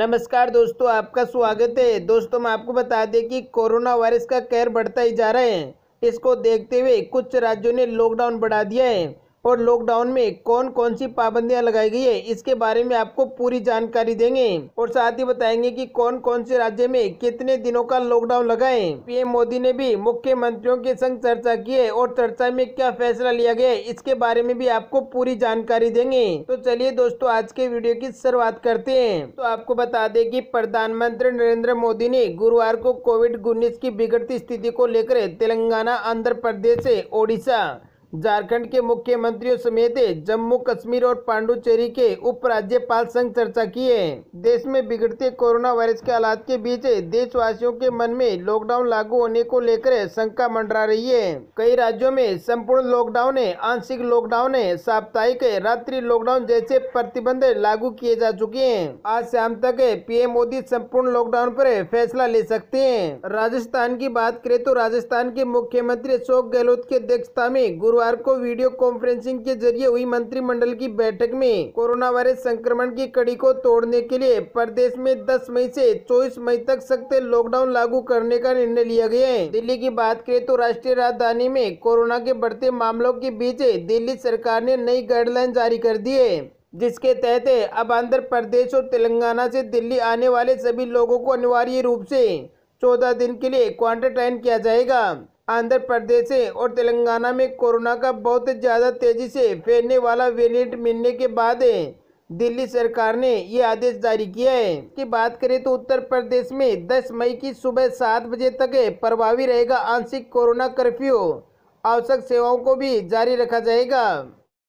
नमस्कार दोस्तों आपका स्वागत है दोस्तों मैं आपको बता दें कि कोरोना वायरस का कहर बढ़ता ही जा रहा है इसको देखते हुए कुछ राज्यों ने लॉकडाउन बढ़ा दिया है और लॉकडाउन में कौन कौन सी पाबंदियां लगाई गई है इसके बारे में आपको पूरी जानकारी देंगे और साथ ही बताएंगे कि कौन कौन से राज्य में कितने दिनों का लॉकडाउन लगाए पीएम मोदी ने भी मुख्यमंत्रियों के संग चर्चा की है और चर्चा में क्या फैसला लिया गया है इसके बारे में भी आपको पूरी जानकारी देंगे तो चलिए दोस्तों आज के वीडियो की शुरुआत करते हैं तो आपको बता दें की प्रधानमंत्री नरेंद्र मोदी ने गुरुवार को कोविड उन्नीस की बिगड़ती स्थिति को लेकर तेलंगाना आंध्र प्रदेश ऐसी ओडिशा झारखंड के मुख्यमंत्रियों समेत जम्मू कश्मीर और पांडुचेरी के उपराज्यपाल संघ चर्चा की है देश में बिगड़ते कोरोना वायरस के हालात के बीच देशवासियों के मन में लॉकडाउन लागू होने को लेकर शंका मंडरा रही है कई राज्यों में संपूर्ण लॉकडाउन है आंशिक लॉकडाउन है साप्ताहिक रात्रि लॉकडाउन जैसे प्रतिबंध लागू किए जा चुके हैं आज शाम तक पीएम मोदी संपूर्ण लॉकडाउन पर फैसला ले सकते हैं राजस्थान की बात करें तो राजस्थान के मुख्यमंत्री अशोक गहलोत की अध्यक्षता में गुरु गुरुवार को वीडियो कॉन्फ्रेंसिंग के जरिए हुई मंत्रिमंडल की बैठक में कोरोना वायरस संक्रमण की कड़ी को तोड़ने के लिए प्रदेश में 10 मई से 24 मई तक सख्त लॉकडाउन लागू करने का निर्णय लिया गया है दिल्ली की बात करें तो राष्ट्रीय राजधानी में कोरोना के बढ़ते मामलों के बीच दिल्ली सरकार ने नई गाइडलाइन जारी कर दी है जिसके तहत अब आंध्र प्रदेश और तेलंगाना से दिल्ली आने वाले सभी लोगों को अनिवार्य रूप से चौदह दिन के लिए क्वारंटाइन किया जाएगा आंध्र प्रदेश और तेलंगाना में कोरोना का बहुत ज़्यादा तेज़ी से फैलने वाला वेरिएंट मिलने के बाद दिल्ली सरकार ने ये आदेश जारी किया है कि बात करें तो उत्तर प्रदेश में 10 मई की सुबह सात बजे तक प्रभावी रहेगा आंशिक कोरोना कर्फ्यू आवश्यक सेवाओं को भी जारी रखा जाएगा